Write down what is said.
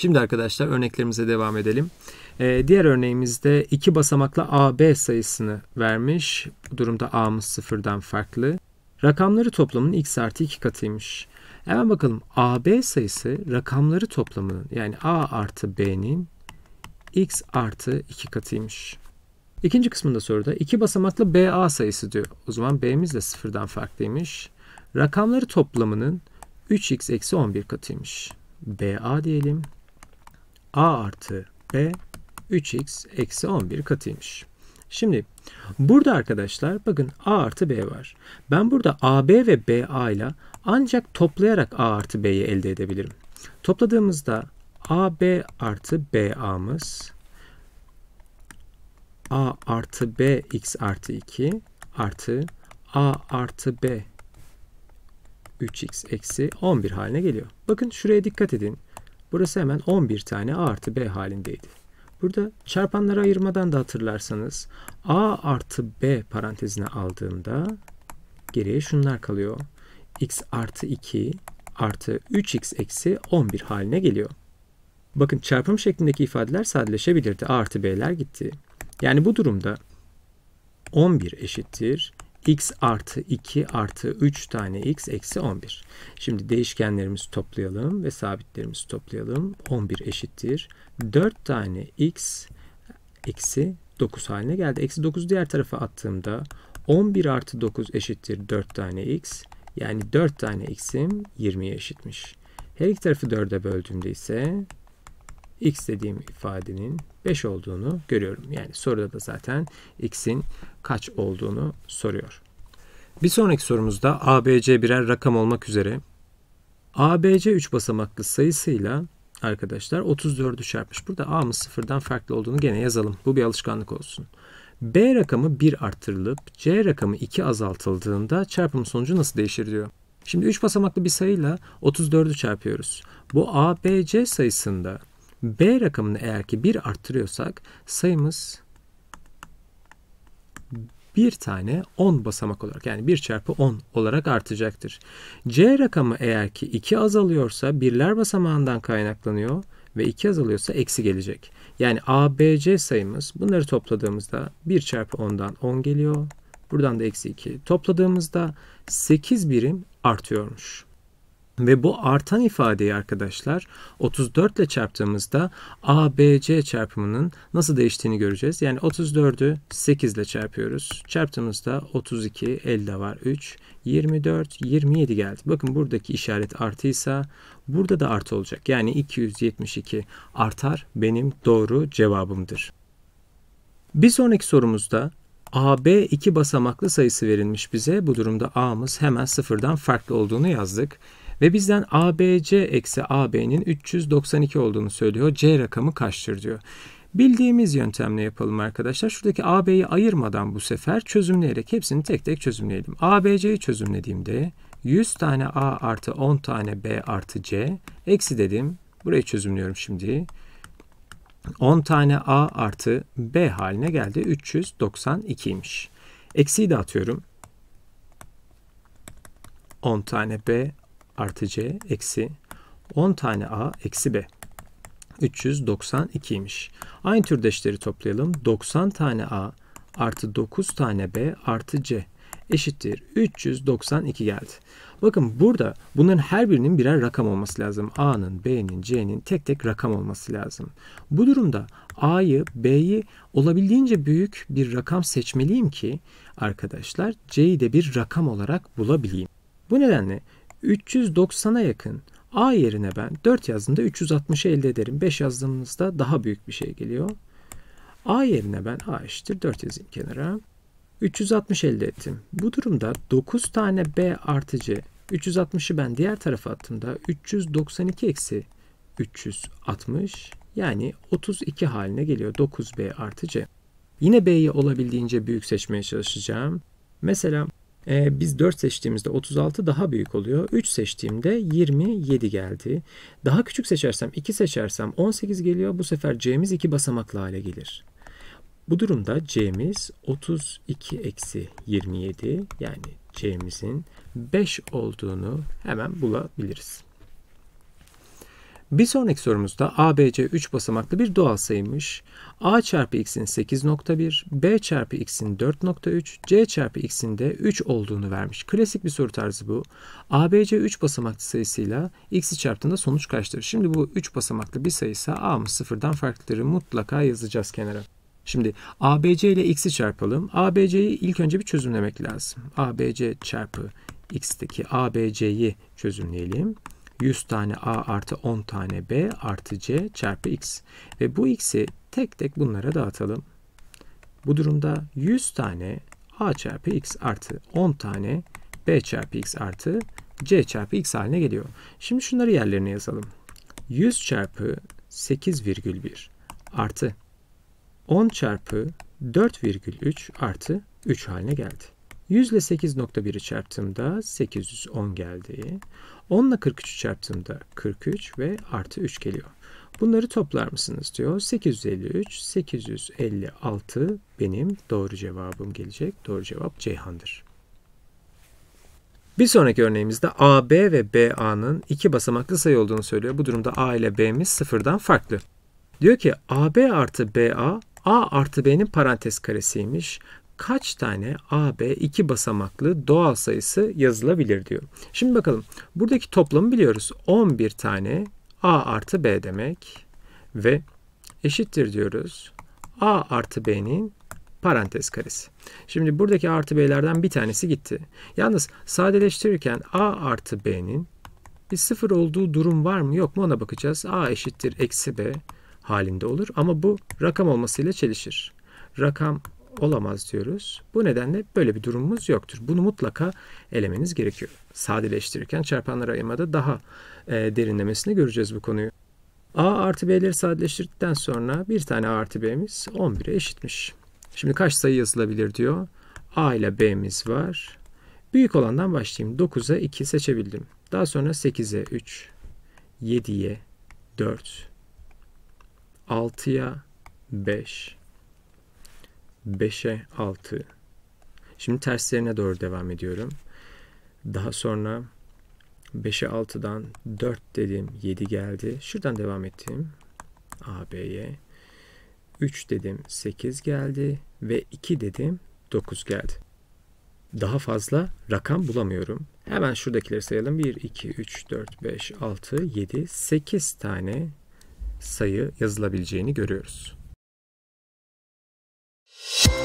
Şimdi arkadaşlar örneklerimize devam edelim. Ee, diğer örneğimizde iki basamaklı AB sayısını vermiş. Bu durumda A'mız sıfırdan farklı. Rakamları toplamının x artı 2 katıymış. Hemen bakalım AB sayısı rakamları toplamının yani A artı B'nin x artı 2 katıymış. İkinci kısmında soruda iki basamaklı BA sayısı diyor. O zaman B'miz de sıfırdan farklıymış. Rakamları toplamının 3x eksi 11 katıymış. BA diyelim a artı b 3x eksi 11 katıymış. Şimdi burada arkadaşlar bakın a artı b var. Ben burada ab ve ba ile ancak toplayarak a artı b'yi elde edebilirim. Topladığımızda ab artı ba'mız a artı b x artı 2 artı a artı b 3x eksi 11 haline geliyor. Bakın şuraya dikkat edin. Burası hemen 11 tane A artı B halindeydi. Burada çarpanları ayırmadan da hatırlarsanız A artı B parantezine aldığımda geriye şunlar kalıyor. X artı 2 artı 3X eksi 11 haline geliyor. Bakın çarpım şeklindeki ifadeler sadeleşebilirdi. A artı B'ler gitti. Yani bu durumda 11 eşittir x artı 2 artı 3 tane x eksi 11. Şimdi değişkenlerimizi toplayalım ve sabitlerimizi toplayalım. 11 eşittir. 4 tane x eksi 9 haline geldi. Eksi 9 diğer tarafa attığımda 11 artı 9 eşittir 4 tane x. Yani 4 tane x'im 20'ye eşitmiş. Her iki tarafı 4'e böldüğümde ise x dediğim ifadenin 5 olduğunu görüyorum. Yani soruda da zaten x'in kaç olduğunu soruyor. Bir sonraki sorumuzda ABC birer rakam olmak üzere ABC 3 basamaklı sayısıyla arkadaşlar 34'ü çarpmış. Burada A'mız sıfırdan farklı olduğunu gene yazalım. Bu bir alışkanlık olsun. B rakamı 1 artırılıp C rakamı 2 azaltıldığında çarpım sonucu nasıl değişir diyor. Şimdi 3 basamaklı bir sayıyla 34'ü çarpıyoruz. Bu ABC sayısında B rakamını eğer ki 1 arttırıyorsak sayımız bir tane 10 basamak olarak yani 1 çarpı 10 olarak artacaktır. C rakamı eğer ki 2 azalıyorsa birler basamağından kaynaklanıyor ve 2 azalıyorsa eksi gelecek. Yani A, B, C sayımız bunları topladığımızda 1 çarpı 10'dan 10 geliyor. Buradan da eksi 2 topladığımızda 8 birim artıyormuş. Ve bu artan ifadeyi arkadaşlar 34 ile çarptığımızda ABC çarpımının nasıl değiştiğini göreceğiz. Yani 34'ü 8 ile çarpıyoruz. Çarptığımızda 32, 50 var 3, 24, 27 geldi. Bakın buradaki işaret artıysa burada da artı olacak. Yani 272 artar benim doğru cevabımdır. Bir sonraki sorumuzda AB iki basamaklı sayısı verilmiş bize. Bu durumda A'mız hemen sıfırdan farklı olduğunu yazdık. Ve bizden ABC eksi AB'nin 392 olduğunu söylüyor. C rakamı kaçtır diyor. Bildiğimiz yöntemle yapalım arkadaşlar. Şuradaki AB'yi ayırmadan bu sefer çözümleyerek hepsini tek tek çözümleyelim. ABC'yi çözümlediğimde 100 tane A artı 10 tane B artı C eksi dedim. Burayı çözümlüyorum şimdi. 10 tane A artı B haline geldi. 392'ymiş. Eksiyi de atıyorum. 10 tane B artı C eksi 10 tane A eksi B. 392 392'ymiş. Aynı türdeşleri toplayalım. 90 tane A artı 9 tane B artı C eşittir 392 geldi. Bakın burada bunların her birinin birer rakam olması lazım. A'nın, B'nin, C'nin tek tek rakam olması lazım. Bu durumda A'yı, B'yi olabildiğince büyük bir rakam seçmeliyim ki arkadaşlar C'yi de bir rakam olarak bulabileyim. Bu nedenle 390'a yakın A yerine ben 4 yazdığımda 360 elde ederim. 5 yazdığımızda daha büyük bir şey geliyor. A yerine ben A eşittir 4 yazayım kenara. 360 elde ettim. Bu durumda 9 tane B artıcı 360'ı ben diğer tarafa attığımda 392 eksi 360 yani 32 haline geliyor 9B artı C. Yine B'yi olabildiğince büyük seçmeye çalışacağım. Mesela ee, biz 4 seçtiğimizde 36 daha büyük oluyor. 3 seçtiğimde 27 geldi. Daha küçük seçersem 2 seçersem 18 geliyor. Bu sefer C'miz 2 basamaklı hale gelir. Bu durumda C'miz 32 eksi 27 yani C'mizin 5 olduğunu hemen bulabiliriz. Bir sonraki sorumuzda ABC 3 basamaklı bir doğal sayıymış. A çarpı x'in 8.1, B çarpı x'in 4.3, C çarpı x'in de 3 olduğunu vermiş. Klasik bir soru tarzı bu. ABC 3 basamaklı sayısıyla x'i çarptığında sonuç kaçtır? Şimdi bu 3 basamaklı bir sayısa A'mız sıfırdan farklıları Mutlaka yazacağız kenara. Şimdi ABC ile x'i çarpalım. ABC'yi ilk önce bir çözümlemek lazım. ABC çarpı x'teki ABC'yi çözümleyelim. 100 tane A artı 10 tane B artı C çarpı X. Ve bu X'i tek tek bunlara dağıtalım. Bu durumda 100 tane A çarpı X artı 10 tane B çarpı X artı C çarpı X haline geliyor. Şimdi şunları yerlerine yazalım. 100 çarpı 8,1 artı 10 çarpı 4,3 artı 3 haline geldi. 100 ile 8.1'i çarptığımda 810 geldi. 10 ile 43'ü çarptığımda 43 ve artı 3 geliyor. Bunları toplar mısınız diyor. 853, 856 benim doğru cevabım gelecek. Doğru cevap Ceyhan'dır. Bir sonraki örneğimizde AB ve BA'nın iki basamaklı sayı olduğunu söylüyor. Bu durumda A ile B'miz sıfırdan farklı. Diyor ki AB artı BA A artı B'nin parantez karesiymiş kaç tane AB iki basamaklı doğal sayısı yazılabilir diyor. Şimdi bakalım buradaki toplamı biliyoruz. 11 tane A artı B demek ve eşittir diyoruz. A artı B'nin parantez karesi. Şimdi buradaki artı B'lerden bir tanesi gitti. Yalnız sadeleştirirken A artı B'nin bir sıfır olduğu durum var mı yok mu ona bakacağız. A eşittir eksi B halinde olur ama bu rakam olmasıyla çelişir. Rakam olamaz diyoruz. Bu nedenle böyle bir durumumuz yoktur. Bunu mutlaka elemeniz gerekiyor. Sadeleştirirken çarpanlar ayırmada daha e, derinlemesine göreceğiz bu konuyu. A artı B'leri sadeleştirdikten sonra bir tane A artı B'miz 11'e eşitmiş. Şimdi kaç sayı yazılabilir diyor. A ile B'miz var. Büyük olandan başlayayım. 9'a 2 seçebildim. Daha sonra 8'e 3, 7'ye 4, 6'ya 5, 5'e 6. Şimdi terslerine doğru devam ediyorum. Daha sonra 5'e 6'dan 4 dedim 7 geldi. Şuradan devam ettim. AB'ye 3 dedim 8 geldi ve 2 dedim 9 geldi. Daha fazla rakam bulamıyorum. Hemen şuradakileri sayalım. 1, 2, 3, 4, 5, 6, 7, 8 tane sayı yazılabileceğini görüyoruz. you